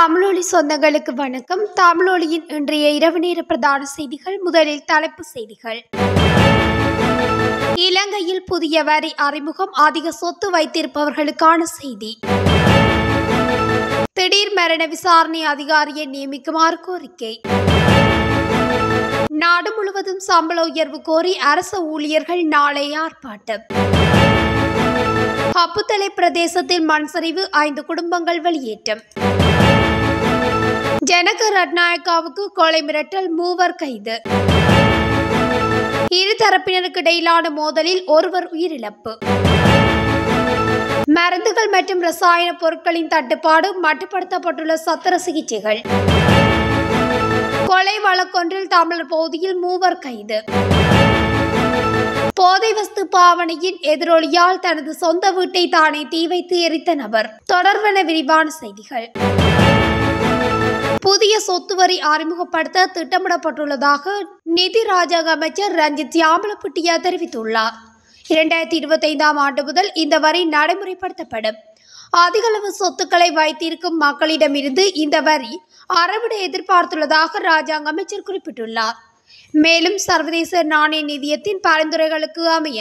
தமிழொலி சொந்தங்களுக்கு வணக்கம் தமிழொலியின் இன்றைய இரவு நேர பிரதான செய்திகள் முதலில் தலைப்பு செய்திகள் இலங்கையில் புதிய வரி அறிமுகம் அதிக சொத்து வைத்திருப்பவர்களுக்கான செய்தி திடீர் மரண விசாரணை அதிகாரியை நியமிக்குமாறு கோரிக்கை நாடு முழுவதும் சம்பள உயர்வு கோரி அரசு ஊழியர்கள் நாளை ஆர்ப்பாட்டம் அப்புத்தலை பிரதேசத்தில் மண் சரிவு ஐந்து குடும்பங்கள் வெளியேற்றம் ஜனக ரட்நாயக்காவுக்கு கொலை மிரட்டல் மூவர் கைது இரு தரப்பினருக்கு இடையிலான மோதலில் ஒருவர் உயிரிழப்பு மருந்துகள் மற்றும் ரசாயன பொருட்களின் தட்டுப்பாடு மட்டுப்படுத்தப்பட்டுள்ள சத்திர சிகிச்சைகள் கொலை வழக்கொன்றில் தமிழர் பகுதியில் மூவர் கைது போதை வஸ்து பாவனையின் எதிரொலியால் தனது சொந்த வீட்டை தானே தீ வைத்து எரித்த நபர் தொடர்பென விரிவான செய்திகள் புதிய சொத்து வரி அறிமுகப்படுத்த திட்டமிடப்பட்டுள்ளதாக நிதி ராஜாங்க அமைச்சர் ரஞ்சித் யாமலப்புட்டியா தெரிவித்துள்ளார் இரண்டாயிரத்தி இருபத்தைந்தாம் ஆண்டு முதல் இந்த வரி நடைமுறைப்படுத்தப்படும் அதிகளவு சொத்துக்களை வைத்திருக்கும் மக்களிடமிருந்து இந்த வரி அறவிட எதிர்பார்த்துள்ளதாக ராஜாங்க அமைச்சர் குறிப்பிட்டுள்ளார் மேலும் சர்வதேச நாணய நிதியத்தின் பரிந்துரைகளுக்கு அமைய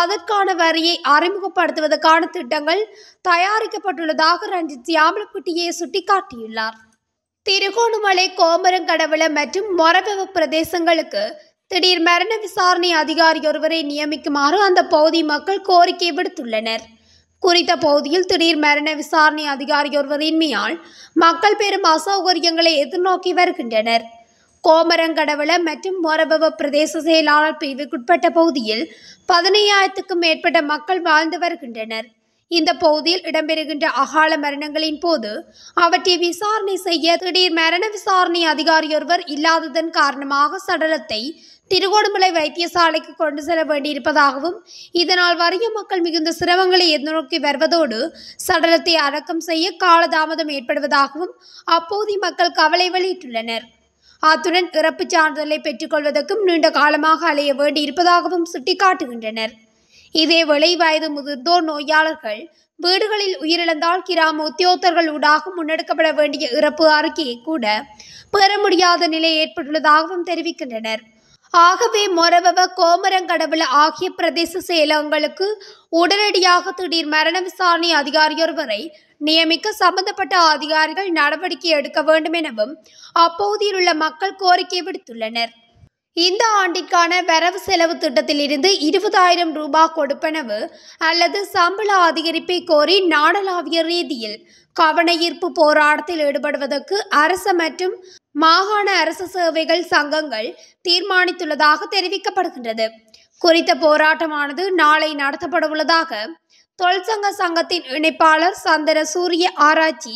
அதற்கான வரியை அறிமுகப்படுத்துவதற்கான திட்டங்கள் தயாரிக்கப்பட்டுள்ளதாக ரஞ்சித் சியாமலப்பட்டியை சுட்டிக்காட்டியுள்ளார் திருகோணமலை கோமரங்கடவுள மற்றும் மொரகவு பிரதேசங்களுக்கு திடீர் மரண விசாரணை அதிகாரி ஒருவரை நியமிக்குமாறு அந்த பகுதி மக்கள் கோரிக்கை விடுத்துள்ளனர் குறித்த பகுதியில் திடீர் மரண விசாரணை அதிகாரி ஒருவரின்மையால் மக்கள் பெரும் அசௌகரியங்களை எதிர்நோக்கி வருகின்றனர் கோமரங்கடவுள மற்றும் மொரபவ பிரதேச செயலாளர் பிரிவுக்குட்பட்ட பகுதியில் பதினையாயிரத்துக்கும் மேற்பட்ட மக்கள் வாழ்ந்து வருகின்றனர் இந்த பகுதியில் இடம்பெறுகின்ற அகால மரணங்களின் போது அவற்றை விசாரணை செய்ய திடீர் மரண விசாரணை அதிகாரியொருவர் இல்லாததன் காரணமாக சடலத்தை திருகோணமலை வைத்தியசாலைக்கு கொண்டு செல்ல வேண்டியிருப்பதாகவும் இதனால் வறிய மக்கள் மிகுந்த சிரமங்களை எதிர்நோக்கி வருவதோடு சடலத்தை அடக்கம் செய்ய காலதாமதம் ஏற்படுவதாகவும் அப்போதி மக்கள் கவலை வெளியிட்டுள்ளனர் அத்துடன் இறப்பு சான்றிதழை பெற்றுக்கொள்வதற்கும் நீண்ட காலமாக அலைய வேண்டியிருப்பதாகவும் சுட்டிக்காட்டுகின்றனர் இதேவேளை வயது முதிர்ந்தோர் நோயாளர்கள் வீடுகளில் உயிரிழந்தால் கிராம உத்தியோகத்தர்கள் ஊடாக முன்னெடுக்கப்பட வேண்டிய இறப்பு அறிக்கையை கூட பெற முடியாத நிலை ஏற்பட்டுள்ளதாகவும் தெரிவிக்கின்றனர் ஆகவே மொரவவ கோமரங்கடவுள ஆகிய பிரதேச செயலகங்களுக்கு உடனடியாக திடீர் மரண விசாரணை அதிகாரியொருவரை நியமிக்க சம்பந்தப்பட்ட அதிகாரிகள் நடவடிக்கை எடுக்க வேண்டும் எனவும் அப்பகுதியில் உள்ள மக்கள் கோரிக்கை விடுத்துள்ளனர் இந்த ஆண்டிற்கான வரவு செலவு திட்டத்தில் இருந்து இருபதாயிரம் ரூபாய் கொடுப்பனவு அல்லது சம்பள அதிகரிப்பை கோரி நாடளாவிய ரீதியில் கவனஈர்ப்பு போராட்டத்தில் ஈடுபடுவதற்கு அரச மற்றும் மாகாண அரசு சேவைகள் சங்கங்கள் தீர்மானித்துள்ளதாக தெரிவிக்கப்படுகின்றது குறித்த போராட்டமானது நாளை நடத்தப்படவுள்ளதாக தொழிற்சங்க சங்கத்தின் இணைப்பாளர் சந்திர சூரிய ஆராய்ச்சி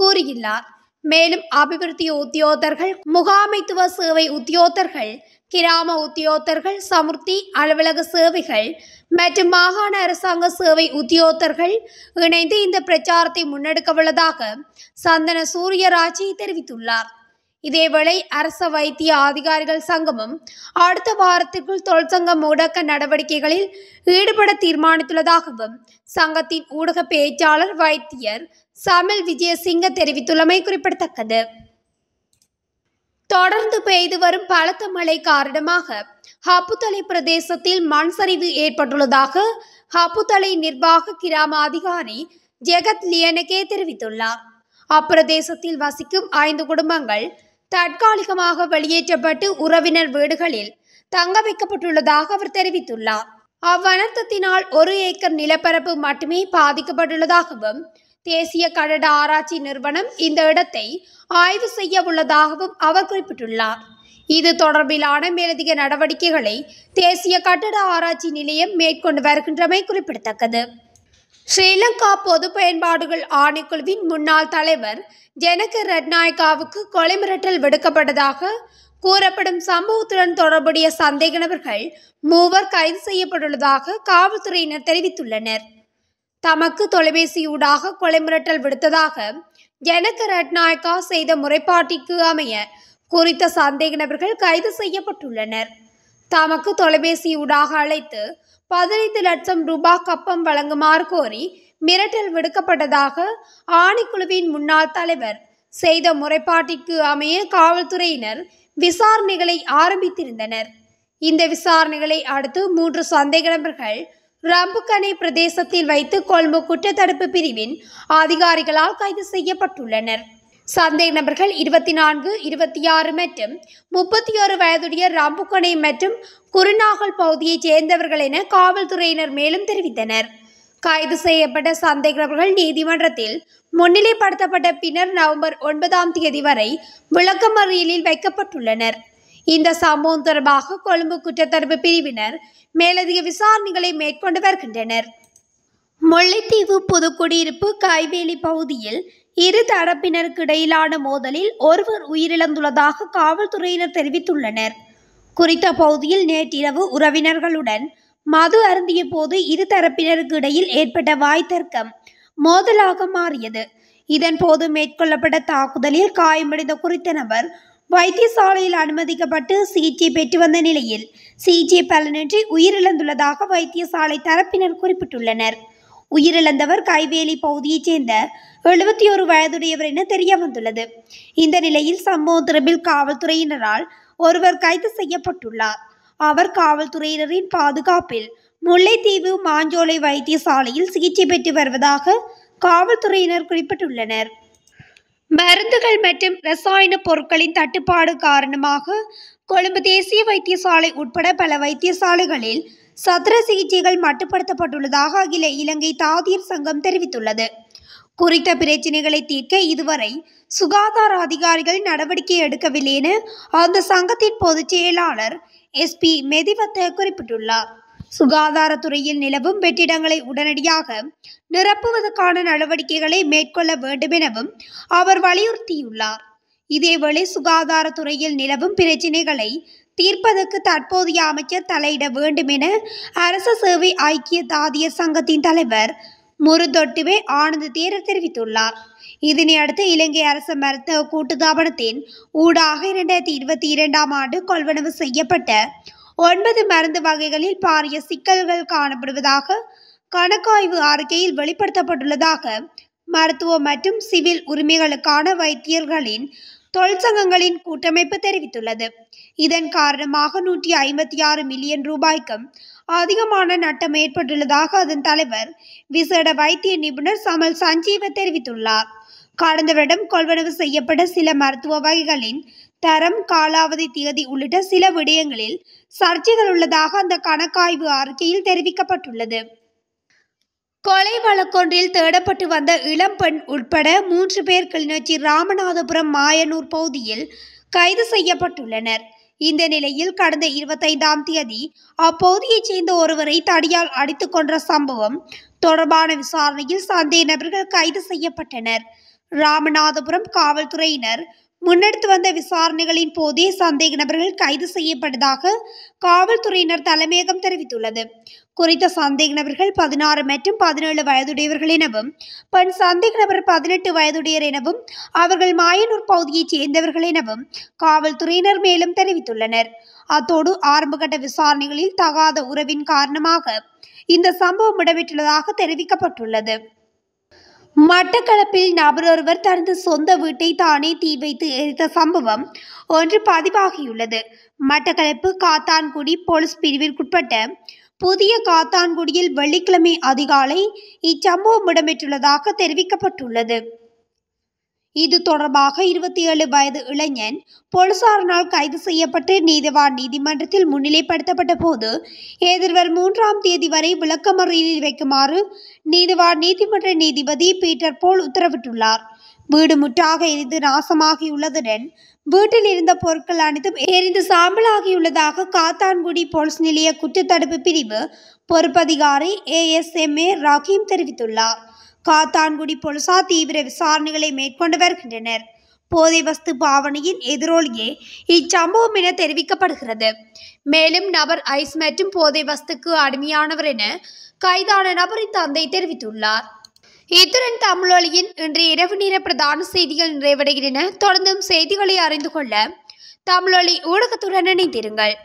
கூறியுள்ளார் மேலும் அபிவிருத்தி உத்தியோகர்கள் முகாமைத்துவ சேவை உத்தியோகர்கள் கிராம உத்தியோகர்கள் சமுர்த்தி அலுவலக சேவைகள் மற்றும் மாகாண அரசாங்க சேவை உத்தியோகர்கள் இணைந்து இந்த பிரச்சாரத்தை முன்னெடுக்க உள்ளதாக சந்தன சூரியராஜி தெரிவித்துள்ளார் இதேவேளை அரச வைத்திய அதிகாரிகள் சங்கமும் அடுத்த வாரத்திற்குள் தொழிற்சங்கம் முடக்க நடவடிக்கைகளில் ஈடுபட தீர்மானித்துள்ளதாகவும் சங்கத்தின் ஊடக பேச்சாளர் வைத்தியர் சமில் விஜயசிங்க தெரிவித்துள்ளமை குறிப்பிடத்தக்கது தொடர்ந்து பெய்து வரும் பலத்த மழை காரணமாக ஹப்புத்தலை பிரதேசத்தில் மண் சரிவு ஏற்பட்டுள்ளதாக ஹப்புத்தலை நிர்வாக கிராம அதிகாரி ஜெகத் லியனகே தெரிவித்துள்ளார் அப்பிரதேசத்தில் வசிக்கும் ஐந்து குடும்பங்கள் தற்காலிகமாக வெளியேற்றப்பட்டு உறவினர் வீடுகளில் தங்க வைக்கப்பட்டுள்ளதாக அவர் தெரிவித்துள்ளார் அவ்வனர்த்தத்தினால் ஒரு ஏக்கர் நிலப்பரப்பு மட்டுமே பாதிக்கப்பட்டுள்ளதாகவும் தேசிய கடட ஆராய்ச்சி நிறுவனம் இந்த இடத்தை ஆய்வு செய்ய உள்ளதாகவும் அவர் குறிப்பிட்டுள்ளார் இது தொடர்பிலான மேலதிக நடவடிக்கைகளை தேசிய கட்டட ஆராய்ச்சி நிலையம் மேற்கொண்டு வருகின்றமை குறிப்பிடத்தக்கது ஸ்ரீலங்கா பொது பயன்பாடுகள் ஆணைக்குழுவின் முன்னாள் தலைவர் ஜனக ரட்நாயக்காவுக்கு கொலை மிரட்டல் விடுக்கப்பட்டதாக கூறப்படும் சம்பவத்துடன் தொடர்புடைய சந்தேக நபர்கள் மூவர் கைது செய்யப்பட்டுள்ளதாக காவல்துறையினர் தெரிவித்துள்ளனர் தமக்கு தொலைபேசியூடாக கொலை மிரட்டல் விடுத்ததாக ஜனக ரட்நாயக்கா செய்த முறைப்பாட்டிற்கு அமைய குறித்த சந்தேக நபர்கள் கைது செய்யப்பட்டுள்ளனர் தமக்கு தொலைபேசியூடாக அழைத்து பதினைந்து லட்சம் ரூபாய் கப்பம் வழங்குமாறு கோரி மிரட்டல் விடுக்கப்பட்டதாக ஆணைக்குழுவின் முன்னாள் தலைவர் செய்த முறைப்பாட்டிற்கு அமைய காவல்துறையினர் விசாரணைகளை ஆரம்பித்திருந்தனர் இந்த விசாரணைகளை அடுத்து மூன்று சந்தேக நபர்கள் ரம்புக்கனை பிரதேசத்தில் வைத்து கொழும்பு குற்றத்தடுப்பு பிரிவின் அதிகாரிகளால் கைது செய்யப்பட்டுள்ளனர் சந்தேக நபர்கள் இருபத்தி நான்கு இருபத்தி ஆறு மற்றும் முப்பத்தி ஆறு வயதுடைய ராம்புக்கணை மற்றும் குருநாகல் பகுதியைச் சேர்ந்தவர்கள் என காவல்துறையினர் மேலும் தெரிவித்தனர் கைது செய்யப்பட்ட சந்தேக நபர்கள் நீதிமன்றத்தில் முன்னிலைப்படுத்தப்பட்ட பின்னர் நவம்பர் ஒன்பதாம் தேதி வரை விளக்கமறியலில் வைக்கப்பட்டுள்ளனர் இந்த சம்பவம் தொடர்பாக கொழும்பு குற்றத்தடுப்பு பிரிவினர் மேலதிக விசாரணைகளை மேற்கொண்டு வருகின்றனர் முல்லைத்தீவு புதுக்குடியிருப்பு கைவேலி பகுதியில் இரு தரப்பினருக்கு இடையிலான மோதலில் ஒருவர் உயிரிழந்துள்ளதாக காவல்துறையினர் தெரிவித்துள்ளனர் குறித்த பகுதியில் நேற்றிரவு உறவினர்களுடன் மது அருந்திய போது இரு தரப்பினருக்கு இடையில் ஏற்பட்ட தர்க்கம் மோதலாக மாறியது இதன் போது மேற்கொள்ளப்பட்ட தாக்குதலில் காயமடைந்த குறித்த நபர் வைத்தியசாலையில் அனுமதிக்கப்பட்டு சிகிச்சை பெற்று வந்த நிலையில் சிகிச்சை பலனின்றி உயிரிழந்துள்ளதாக வைத்தியசாலை தரப்பினர் குறிப்பிட்டுள்ளனர் உயிரிழந்தவர் கைவேலி பகுதியைச் சேர்ந்த எழுபத்தி ஒரு வயதுடையவர் என தெரிய வந்துள்ளது இந்த நிலையில் சம்பவம் தொடர்பில் காவல்துறையினரால் ஒருவர் கைது செய்யப்பட்டுள்ளார் அவர் காவல்துறையினரின் பாதுகாப்பில் முல்லைத்தீவு மாஞ்சோலை வைத்தியசாலையில் சிகிச்சை பெற்று வருவதாக காவல்துறையினர் குறிப்பிட்டுள்ளனர் மருந்துகள் மற்றும் ரசாயன பொருட்களின் தட்டுப்பாடு காரணமாக கொழும்பு தேசிய வைத்தியசாலை உட்பட பல வைத்தியசாலைகளில் சத்திர சிகிச்சைகள் மட்டுப்படுத்தப்பட்டுள்ளதாக அகில இலங்கை தாதியர் சங்கம் தெரிவித்துள்ளது குறித்த பிரச்சினைகளை தீர்க்க இதுவரை சுகாதார அதிகாரிகள் நடவடிக்கை எடுக்கவில்லை என அந்த சங்கத்தின் பொதுச் செயலாளர் எஸ்பி மெதிவத்த குறிப்பிட்டுள்ளார் சுகாதாரத்துறையில் நிலவும் வெற்றிடங்களை உடனடியாக நிரப்புவதற்கான நடவடிக்கைகளை மேற்கொள்ள வேண்டும் எனவும் அவர் வலியுறுத்தியுள்ளார் இதேவேளை சுகாதாரத்துறையில் நிலவும் பிரச்சினைகளை தீர்ப்பதற்கு தற்போதைய அமைச்சர் தலையிட வேண்டும் என அரச சேவை ஐக்கிய தாதிய சங்கத்தின் தலைவர் முருதொட்டுவே ஆனந்த தேர தெரிவித்துள்ளார் இதனையடுத்து இலங்கை அரசு மருத்துவ கூட்டுத்தாபனத்தின் ஊடாக இரண்டாயிரத்தி இருபத்தி இரண்டாம் ஆண்டு கொள்வனவு செய்யப்பட்ட ஒன்பது மருந்து வகைகளில் பாரிய சிக்கல்கள் காணப்படுவதாக கணக்காய்வு அறிக்கையில் வெளிப்படுத்தப்பட்டுள்ளதாக மருத்துவ மற்றும் சிவில் உரிமைகளுக்கான வைத்தியர்களின் தொழிற்சங்கங்களின் கூட்டமைப்பு தெரிவித்துள்ளது இதன் காரணமாக நூற்றி ஐம்பத்தி ஆறு மில்லியன் ரூபாய்க்கும் அதிகமான நட்டம் ஏற்பட்டுள்ளதாக அதன் தலைவர் விசேட வைத்திய நிபுணர் சமல் சஞ்சீவ தெரிவித்துள்ளார் கடந்த வருடம் கொள்வனவு செய்யப்பட்ட சில மருத்துவ வகைகளின் தரம் காலாவதி தேதி உள்ளிட்ட சில விடயங்களில் சர்ச்சைகள் உள்ளதாக அந்த கணக்காய்வு அறிக்கையில் தெரிவிக்கப்பட்டுள்ளது கொலை வழக்கொன்றில் தேடப்பட்டு வந்த இளம்பெண் உட்பட மூன்று பேர் கிளிநொச்சி ராமநாதபுரம் மாயனூர் பகுதியில் கைது செய்யப்பட்டுள்ளனர் இந்த நிலையில் கடந்த இருபத்தைந்தாம் தேதி அப்பகுதியைச் சேர்ந்த ஒருவரை தடியால் அடித்து கொன்ற சம்பவம் தொடர்பான விசாரணையில் சந்தேக நபர்கள் கைது செய்யப்பட்டனர் ராமநாதபுரம் காவல்துறையினர் முன்னெடுத்து வந்த விசாரணைகளின் போதே சந்தேக நபர்கள் கைது செய்யப்பட்டதாக காவல்துறையினர் தலைமையகம் தெரிவித்துள்ளது குறித்த சந்தேக நபர்கள் பதினாறு மற்றும் பதினேழு வயதுடையவர்கள் எனவும் பெண் சந்தேக நபர் பதினெட்டு வயதுடையர் எனவும் அவர்கள் மாயனூர் பகுதியைச் சேர்ந்தவர்கள் எனவும் காவல்துறையினர் மேலும் தெரிவித்துள்ளனர் அத்தோடு ஆரம்பகட்ட விசாரணைகளில் தகாத உறவின் காரணமாக இந்த சம்பவம் இடம்பெற்றுள்ளதாக தெரிவிக்கப்பட்டுள்ளது மட்டக்களப்பில் நபரொருவர் தனது சொந்த வீட்டை தானே தீ வைத்து எரித்த சம்பவம் ஒன்று பதிவாகியுள்ளது மட்டக்களப்பு காத்தான்குடி போலீஸ் பிரிவிற்குட்பட்ட புதிய காத்தான்குடியில் வெள்ளிக்கிழமை அதிகாலை இச்சம்பவம் இடம்பெற்றுள்ளதாக தெரிவிக்கப்பட்டுள்ளது இது தொடர்பாக இருபத்தி ஏழு வயது இளைஞன் போலீசாரினால் கைது செய்யப்பட்டு நீதிவான் நீதிமன்றத்தில் முன்னிலைப்படுத்தப்பட்ட போது எதிர்வர் மூன்றாம் தேதி வரை விளக்கமறியலில் வைக்குமாறு நீதிவான் நீதிமன்ற நீதிபதி பீட்டர் போல் உத்தரவிட்டுள்ளார் வீடு முற்றாக எரிந்து நாசமாகியுள்ளதுடன் வீட்டில் இருந்த பொருட்கள் அனைத்தும் எரிந்து சாம்பலாகியுள்ளதாக காத்தான்குடி போலீஸ் நிலைய குற்றத்தடுப்பு பிரிவு பொறுப்பதிகாரி ஏஎஸ்எம்ஏ ராகிம் தெரிவித்துள்ளார் காத்தான்குடி போலீசார் தீவிர விசாரணைகளை மேற்கொண்டு வருகின்றனர் போதை வஸ்து பாவனையின் எதிரொலியே இச்சம்பவம் என தெரிவிக்கப்படுகிறது மேலும் நபர் ஐஸ் மற்றும் போதை வஸ்துக்கு அடிமையானவர் என கைதான நபரின் தந்தை தெரிவித்துள்ளார் இத்துடன் தமிழொலியின் இன்றைய இரவு நேர பிரதான செய்திகள் நிறைவடைகின்றன தொடர்ந்தும் செய்திகளை அறிந்து கொள்ள தமிழொலி ஊடகத்துடன் இணைந்திருங்கள்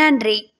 நன்றி